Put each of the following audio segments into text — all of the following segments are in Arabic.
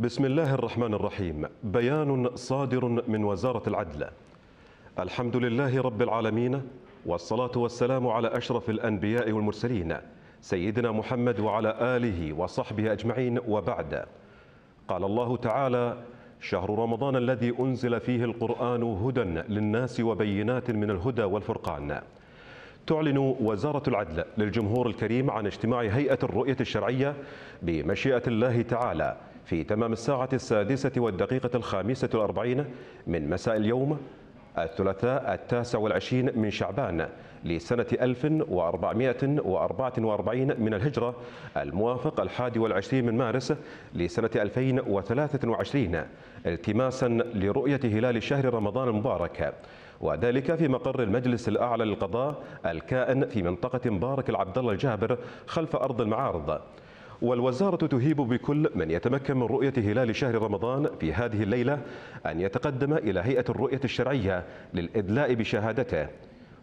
بسم الله الرحمن الرحيم بيان صادر من وزارة العدل الحمد لله رب العالمين والصلاة والسلام على أشرف الأنبياء والمرسلين سيدنا محمد وعلى آله وصحبه أجمعين وبعد قال الله تعالى شهر رمضان الذي أنزل فيه القرآن هدى للناس وبينات من الهدى والفرقان تعلن وزارة العدل للجمهور الكريم عن اجتماع هيئة الرؤية الشرعية بمشيئة الله تعالى في تمام الساعة السادسة والدقيقة الخامسة والأربعين من مساء اليوم الثلاثاء التاسع والعشرين من شعبان لسنة 1444 من الهجرة الموافق الحادي والعشرين من مارس لسنة 2023 التماسا لرؤية هلال شهر رمضان المبارك وذلك في مقر المجلس الأعلى للقضاء الكائن في منطقة مبارك العبد الله الجابر خلف أرض المعارض والوزارة تهيب بكل من يتمكن من رؤية هلال شهر رمضان في هذه الليلة أن يتقدم إلى هيئة الرؤية الشرعية للإدلاء بشهادته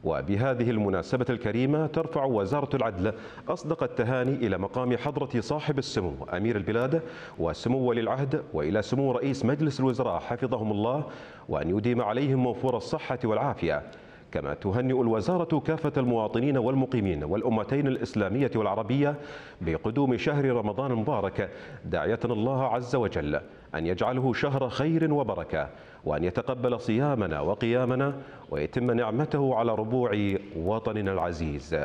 وبهذه المناسبة الكريمة ترفع وزارة العدل أصدق التهاني إلى مقام حضرة صاحب السمو أمير البلاد وسمو ولي العهد وإلى سمو رئيس مجلس الوزراء حفظهم الله وأن يديم عليهم موفور الصحة والعافية كما تهنئ الوزارة كافة المواطنين والمقيمين والأمتين الإسلامية والعربية بقدوم شهر رمضان المبارك داعية الله عز وجل أن يجعله شهر خير وبركة وأن يتقبل صيامنا وقيامنا ويتم نعمته على ربوع وطننا العزيز